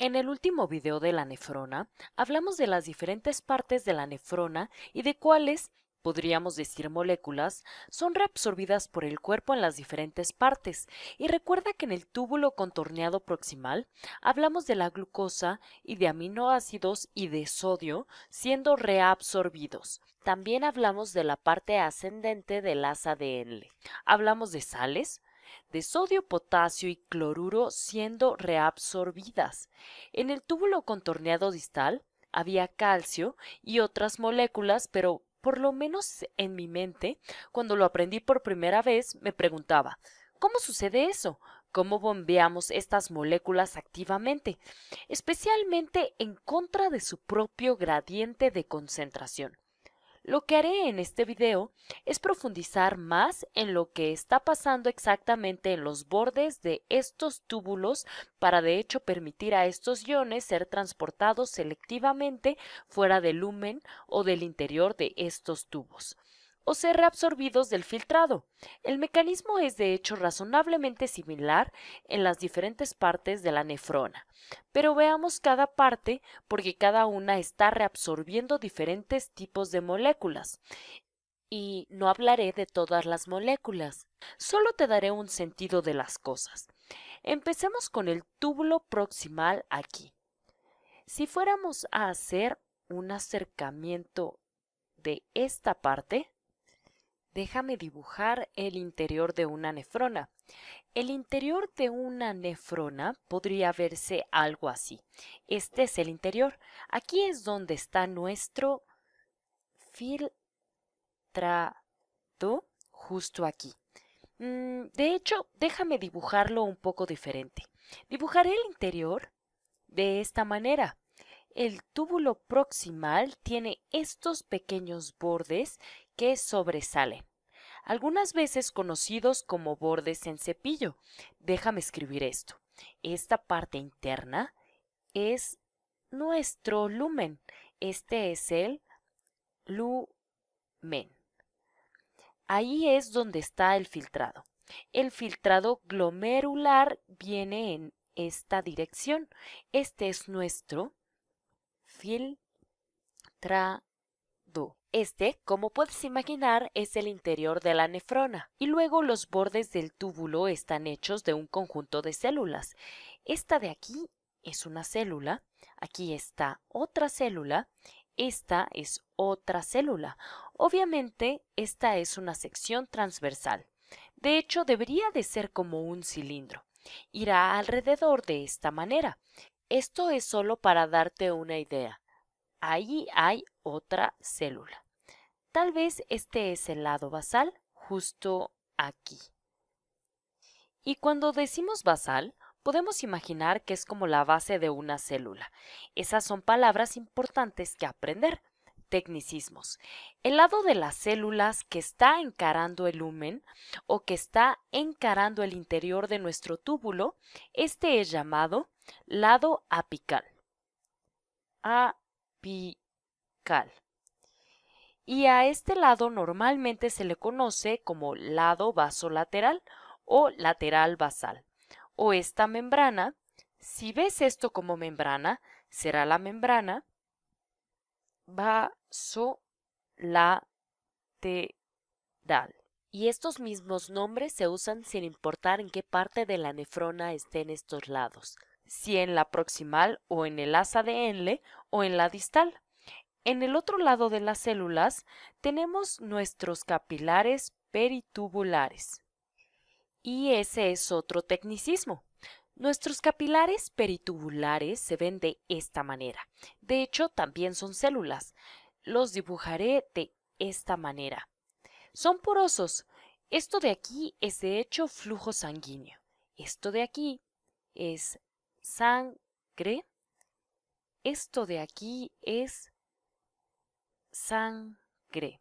En el último video de la nefrona, hablamos de las diferentes partes de la nefrona y de cuáles, podríamos decir moléculas, son reabsorbidas por el cuerpo en las diferentes partes. Y recuerda que en el túbulo contorneado proximal hablamos de la glucosa y de aminoácidos y de sodio siendo reabsorbidos. También hablamos de la parte ascendente del de ADN. Hablamos de sales, de sodio, potasio y cloruro siendo reabsorbidas. En el túbulo contorneado distal había calcio y otras moléculas, pero por lo menos en mi mente, cuando lo aprendí por primera vez, me preguntaba ¿Cómo sucede eso? ¿Cómo bombeamos estas moléculas activamente? Especialmente en contra de su propio gradiente de concentración. Lo que haré en este video es profundizar más en lo que está pasando exactamente en los bordes de estos túbulos para de hecho permitir a estos iones ser transportados selectivamente fuera del lumen o del interior de estos tubos o ser reabsorbidos del filtrado. El mecanismo es de hecho razonablemente similar en las diferentes partes de la nefrona, pero veamos cada parte porque cada una está reabsorbiendo diferentes tipos de moléculas y no hablaré de todas las moléculas, solo te daré un sentido de las cosas. Empecemos con el túbulo proximal aquí. Si fuéramos a hacer un acercamiento de esta parte, déjame dibujar el interior de una nefrona. El interior de una nefrona podría verse algo así. Este es el interior. Aquí es donde está nuestro filtrado, justo aquí. Mm, de hecho, déjame dibujarlo un poco diferente. Dibujaré el interior de esta manera. El túbulo proximal tiene estos pequeños bordes que sobresalen, algunas veces conocidos como bordes en cepillo. Déjame escribir esto. Esta parte interna es nuestro lumen. Este es el lumen. Ahí es donde está el filtrado. El filtrado glomerular viene en esta dirección. Este es nuestro filtra. Este, como puedes imaginar, es el interior de la nefrona, y luego los bordes del túbulo están hechos de un conjunto de células. Esta de aquí es una célula, aquí está otra célula, esta es otra célula. Obviamente, esta es una sección transversal. De hecho, debería de ser como un cilindro. Irá alrededor de esta manera. Esto es solo para darte una idea ahí hay otra célula. Tal vez este es el lado basal, justo aquí. Y cuando decimos basal, podemos imaginar que es como la base de una célula. Esas son palabras importantes que aprender. Tecnicismos. El lado de las células que está encarando el lumen o que está encarando el interior de nuestro túbulo, este es llamado lado apical. Y a este lado normalmente se le conoce como lado vasolateral o lateral basal, o esta membrana. Si ves esto como membrana, será la membrana vasolateral. Y estos mismos nombres se usan sin importar en qué parte de la nefrona estén estos lados, si en la proximal o en el asa de Enle o en la distal. En el otro lado de las células tenemos nuestros capilares peritubulares. Y ese es otro tecnicismo. Nuestros capilares peritubulares se ven de esta manera. De hecho, también son células. Los dibujaré de esta manera. Son porosos. Esto de aquí es de hecho flujo sanguíneo. Esto de aquí es sangre esto de aquí es sangre.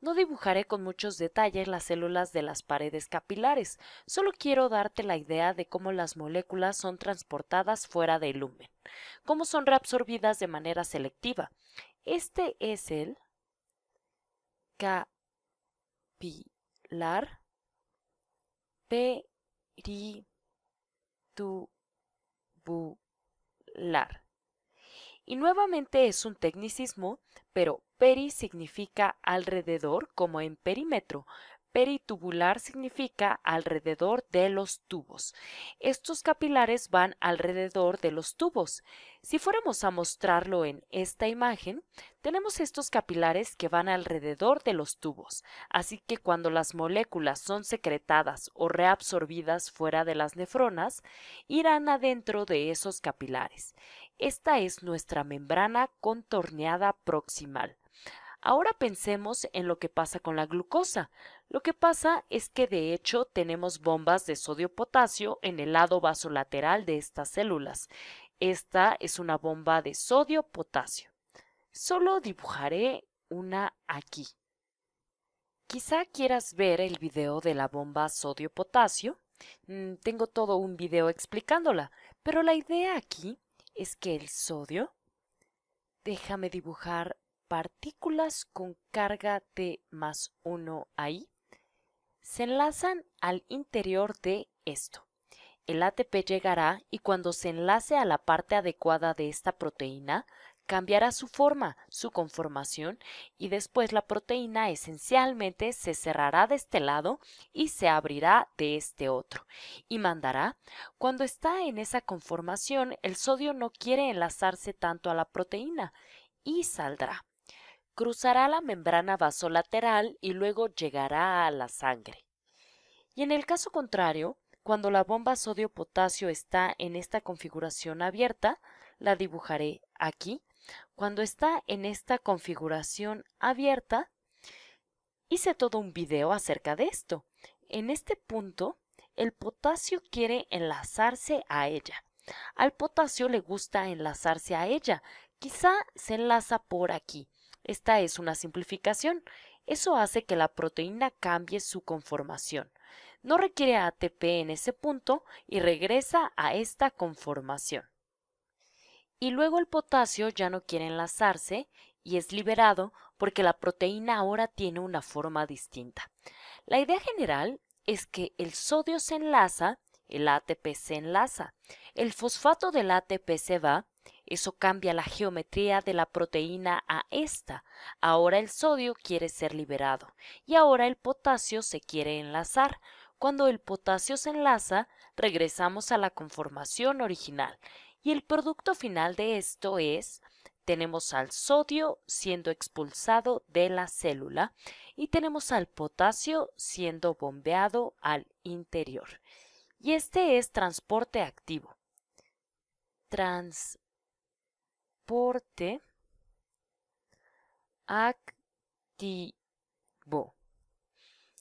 No dibujaré con muchos detalles las células de las paredes capilares, solo quiero darte la idea de cómo las moléculas son transportadas fuera del lumen, cómo son reabsorbidas de manera selectiva. Este es el capilar peritubular. Y nuevamente es un tecnicismo, pero peri significa alrededor como en perímetro, peritubular significa alrededor de los tubos. Estos capilares van alrededor de los tubos. Si fuéramos a mostrarlo en esta imagen, tenemos estos capilares que van alrededor de los tubos, así que cuando las moléculas son secretadas o reabsorbidas fuera de las nefronas, irán adentro de esos capilares. Esta es nuestra membrana contorneada proximal. Ahora pensemos en lo que pasa con la glucosa. Lo que pasa es que de hecho tenemos bombas de sodio-potasio en el lado vasolateral de estas células. Esta es una bomba de sodio-potasio. Solo dibujaré una aquí. Quizá quieras ver el video de la bomba sodio-potasio. Mm, tengo todo un video explicándola, pero la idea aquí es que el sodio, déjame dibujar partículas con carga de más uno ahí, se enlazan al interior de esto. El ATP llegará y cuando se enlace a la parte adecuada de esta proteína, cambiará su forma, su conformación y después la proteína esencialmente se cerrará de este lado y se abrirá de este otro y mandará. Cuando está en esa conformación, el sodio no quiere enlazarse tanto a la proteína y saldrá. Cruzará la membrana vasolateral y luego llegará a la sangre. Y en el caso contrario, cuando la bomba sodio-potasio está en esta configuración abierta, la dibujaré aquí, cuando está en esta configuración abierta, hice todo un video acerca de esto. En este punto, el potasio quiere enlazarse a ella. Al potasio le gusta enlazarse a ella. Quizá se enlaza por aquí. Esta es una simplificación. Eso hace que la proteína cambie su conformación. No requiere ATP en ese punto y regresa a esta conformación. Y luego el potasio ya no quiere enlazarse y es liberado porque la proteína ahora tiene una forma distinta. La idea general es que el sodio se enlaza, el ATP se enlaza, el fosfato del ATP se va, eso cambia la geometría de la proteína a esta. Ahora el sodio quiere ser liberado y ahora el potasio se quiere enlazar. Cuando el potasio se enlaza, regresamos a la conformación original y el producto final de esto es, tenemos al sodio siendo expulsado de la célula y tenemos al potasio siendo bombeado al interior. Y este es transporte activo. Transporte activo.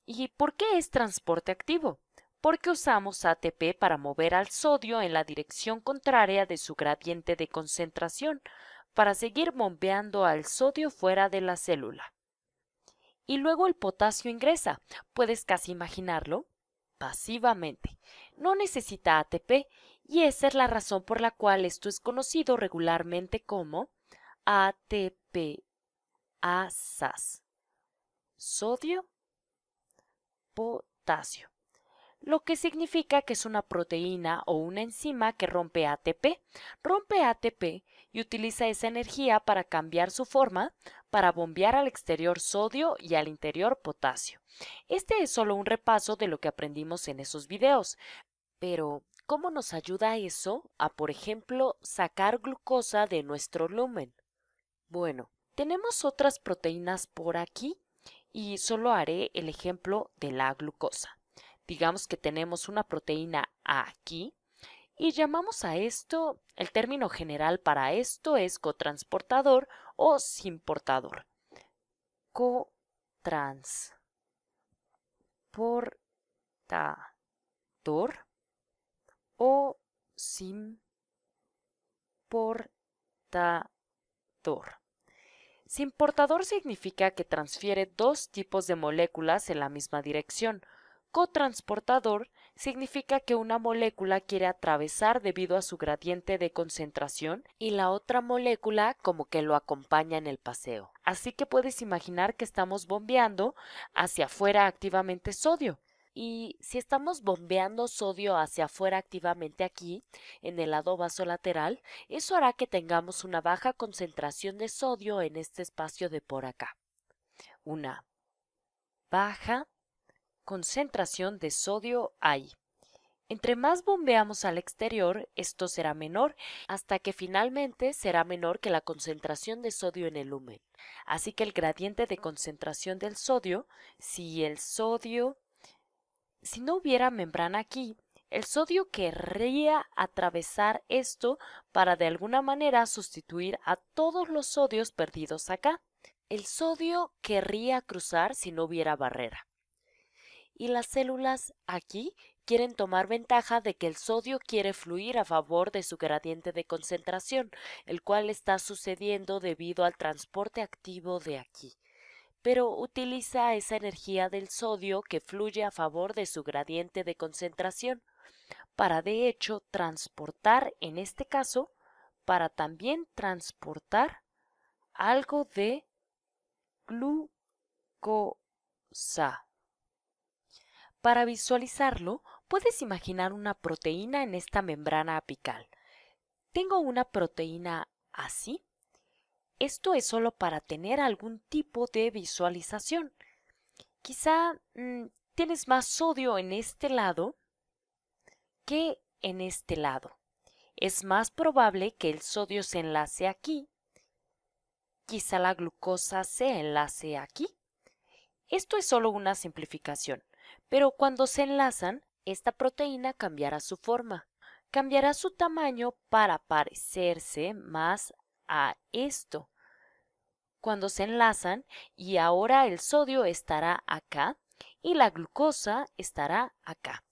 ¿Y por qué es transporte activo? porque usamos ATP para mover al sodio en la dirección contraria de su gradiente de concentración para seguir bombeando al sodio fuera de la célula. Y luego el potasio ingresa, puedes casi imaginarlo, pasivamente. No necesita ATP y esa es la razón por la cual esto es conocido regularmente como ATP ASAS. Sodio, potasio lo que significa que es una proteína o una enzima que rompe ATP. Rompe ATP y utiliza esa energía para cambiar su forma, para bombear al exterior sodio y al interior potasio. Este es solo un repaso de lo que aprendimos en esos videos. Pero, ¿cómo nos ayuda eso a, por ejemplo, sacar glucosa de nuestro lumen? Bueno, tenemos otras proteínas por aquí y solo haré el ejemplo de la glucosa digamos que tenemos una proteína aquí y llamamos a esto, el término general para esto es cotransportador o simportador. Cotransportador o simportador. Simportador significa que transfiere dos tipos de moléculas en la misma dirección – cotransportador significa que una molécula quiere atravesar debido a su gradiente de concentración y la otra molécula como que lo acompaña en el paseo. Así que puedes imaginar que estamos bombeando hacia afuera activamente sodio. Y si estamos bombeando sodio hacia afuera activamente aquí, en el lado vasolateral, eso hará que tengamos una baja concentración de sodio en este espacio de por acá. Una baja concentración de sodio hay. Entre más bombeamos al exterior, esto será menor hasta que finalmente será menor que la concentración de sodio en el lumen. Así que el gradiente de concentración del sodio, si el sodio... Si no hubiera membrana aquí, el sodio querría atravesar esto para de alguna manera sustituir a todos los sodios perdidos acá. El sodio querría cruzar si no hubiera barrera y las células aquí quieren tomar ventaja de que el sodio quiere fluir a favor de su gradiente de concentración, el cual está sucediendo debido al transporte activo de aquí. Pero utiliza esa energía del sodio que fluye a favor de su gradiente de concentración para de hecho transportar, en este caso, para también transportar algo de glucosa. Para visualizarlo, puedes imaginar una proteína en esta membrana apical. Tengo una proteína así. Esto es solo para tener algún tipo de visualización. Quizá mm, tienes más sodio en este lado que en este lado. Es más probable que el sodio se enlace aquí. Quizá la glucosa se enlace aquí. Esto es solo una simplificación. Pero cuando se enlazan, esta proteína cambiará su forma, cambiará su tamaño para parecerse más a esto. Cuando se enlazan y ahora el sodio estará acá y la glucosa estará acá.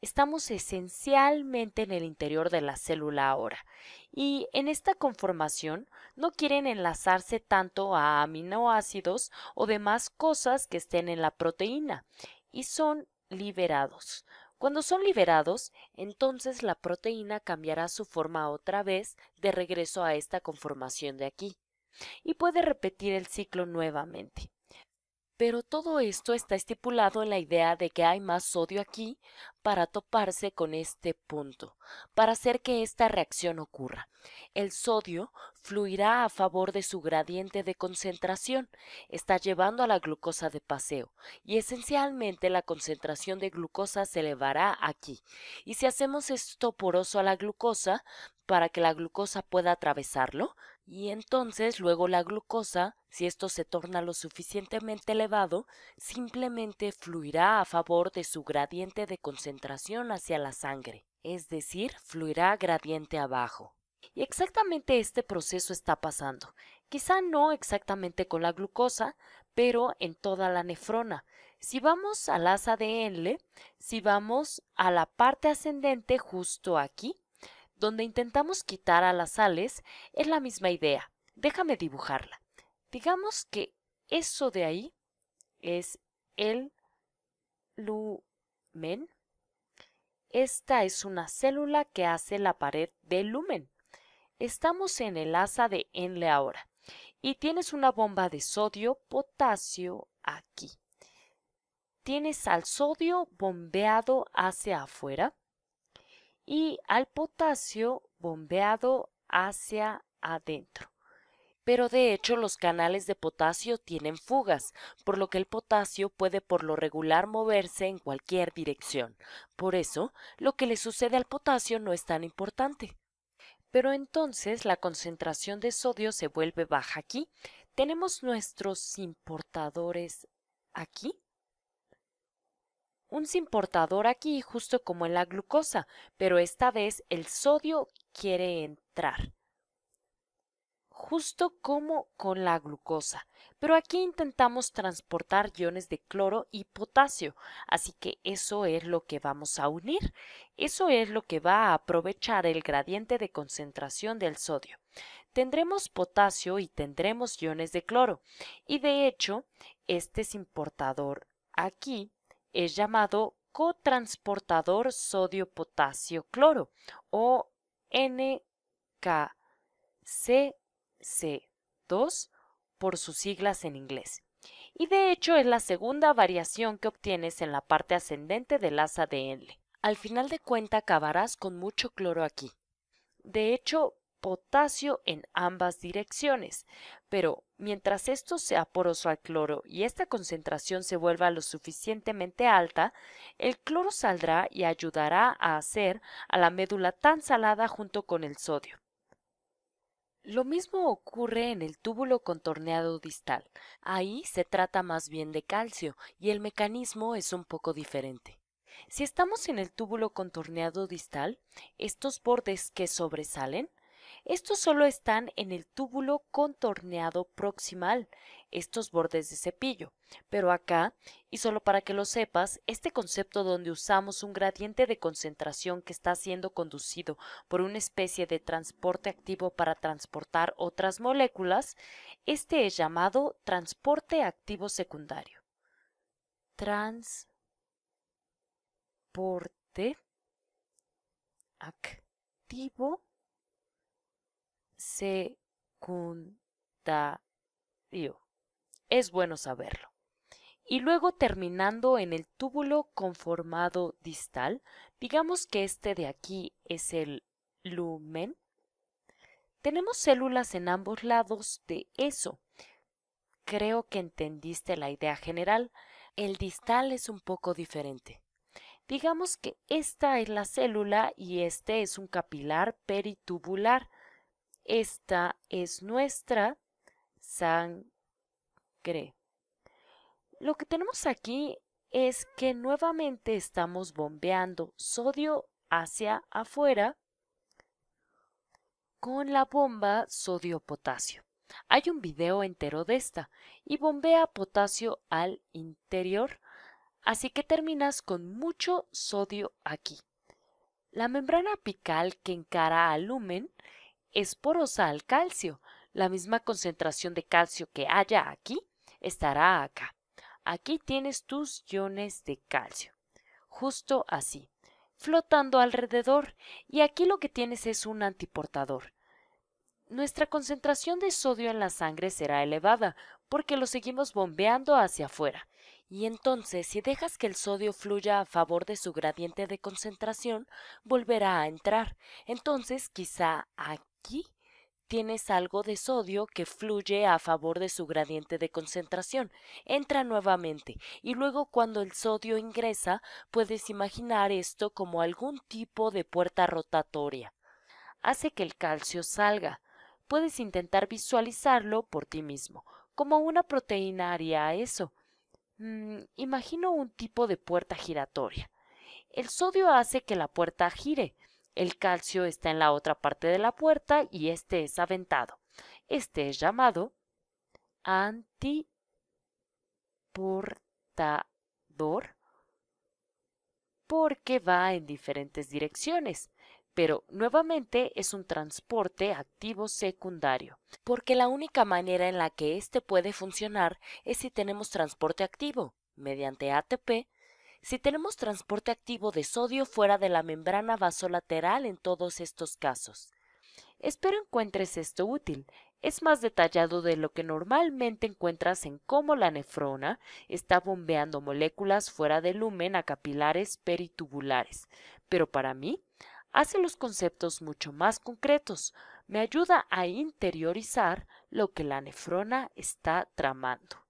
Estamos esencialmente en el interior de la célula ahora y en esta conformación no quieren enlazarse tanto a aminoácidos o demás cosas que estén en la proteína y son liberados. Cuando son liberados, entonces la proteína cambiará su forma otra vez de regreso a esta conformación de aquí y puede repetir el ciclo nuevamente. Pero todo esto está estipulado en la idea de que hay más sodio aquí para toparse con este punto, para hacer que esta reacción ocurra. El sodio fluirá a favor de su gradiente de concentración, está llevando a la glucosa de paseo, y esencialmente la concentración de glucosa se elevará aquí. Y si hacemos esto poroso a la glucosa, para que la glucosa pueda atravesarlo, y entonces luego la glucosa, si esto se torna lo suficientemente elevado, simplemente fluirá a favor de su gradiente de concentración hacia la sangre, es decir, fluirá gradiente abajo. Y exactamente este proceso está pasando. Quizá no exactamente con la glucosa, pero en toda la nefrona. Si vamos al asa de si vamos a la parte ascendente justo aquí, donde intentamos quitar a las sales, es la misma idea. Déjame dibujarla. Digamos que eso de ahí es el lumen. Esta es una célula que hace la pared del lumen. Estamos en el asa de Enle ahora. Y tienes una bomba de sodio, potasio aquí. Tienes al sodio bombeado hacia afuera y al potasio bombeado hacia adentro. Pero de hecho los canales de potasio tienen fugas, por lo que el potasio puede por lo regular moverse en cualquier dirección. Por eso, lo que le sucede al potasio no es tan importante. Pero entonces la concentración de sodio se vuelve baja aquí. Tenemos nuestros importadores aquí un simportador aquí justo como en la glucosa, pero esta vez el sodio quiere entrar. Justo como con la glucosa, pero aquí intentamos transportar iones de cloro y potasio, así que eso es lo que vamos a unir, eso es lo que va a aprovechar el gradiente de concentración del sodio. Tendremos potasio y tendremos iones de cloro, y de hecho, este simportador aquí es llamado cotransportador sodio-potasio-cloro o NKCC2 por sus siglas en inglés. Y de hecho es la segunda variación que obtienes en la parte ascendente del asa de Al final de cuenta acabarás con mucho cloro aquí. De hecho, potasio en ambas direcciones, pero Mientras esto sea poroso al cloro y esta concentración se vuelva lo suficientemente alta, el cloro saldrá y ayudará a hacer a la médula tan salada junto con el sodio. Lo mismo ocurre en el túbulo contorneado distal. Ahí se trata más bien de calcio y el mecanismo es un poco diferente. Si estamos en el túbulo contorneado distal, estos bordes que sobresalen estos solo están en el túbulo contorneado proximal, estos bordes de cepillo. Pero acá, y solo para que lo sepas, este concepto donde usamos un gradiente de concentración que está siendo conducido por una especie de transporte activo para transportar otras moléculas, este es llamado transporte activo secundario. Transporte activo secundario. Es bueno saberlo. Y luego terminando en el túbulo conformado distal, digamos que este de aquí es el lumen, tenemos células en ambos lados de eso. Creo que entendiste la idea general. El distal es un poco diferente. Digamos que esta es la célula y este es un capilar peritubular esta es nuestra sangre. Lo que tenemos aquí es que nuevamente estamos bombeando sodio hacia afuera con la bomba sodio-potasio. Hay un video entero de esta y bombea potasio al interior, así que terminas con mucho sodio aquí. La membrana apical que encara al lumen es porosa al calcio. La misma concentración de calcio que haya aquí estará acá. Aquí tienes tus iones de calcio. Justo así, flotando alrededor. Y aquí lo que tienes es un antiportador. Nuestra concentración de sodio en la sangre será elevada porque lo seguimos bombeando hacia afuera. Y entonces, si dejas que el sodio fluya a favor de su gradiente de concentración, volverá a entrar. Entonces, quizá aquí aquí tienes algo de sodio que fluye a favor de su gradiente de concentración. Entra nuevamente y luego cuando el sodio ingresa puedes imaginar esto como algún tipo de puerta rotatoria. Hace que el calcio salga. Puedes intentar visualizarlo por ti mismo, como una proteína haría eso. Mm, imagino un tipo de puerta giratoria. El sodio hace que la puerta gire, el calcio está en la otra parte de la puerta y este es aventado. Este es llamado antiportador porque va en diferentes direcciones, pero nuevamente es un transporte activo secundario, porque la única manera en la que éste puede funcionar es si tenemos transporte activo, mediante ATP, si tenemos transporte activo de sodio fuera de la membrana vasolateral en todos estos casos. Espero encuentres esto útil. Es más detallado de lo que normalmente encuentras en cómo la nefrona está bombeando moléculas fuera del lumen a capilares peritubulares. Pero para mí, hace los conceptos mucho más concretos. Me ayuda a interiorizar lo que la nefrona está tramando.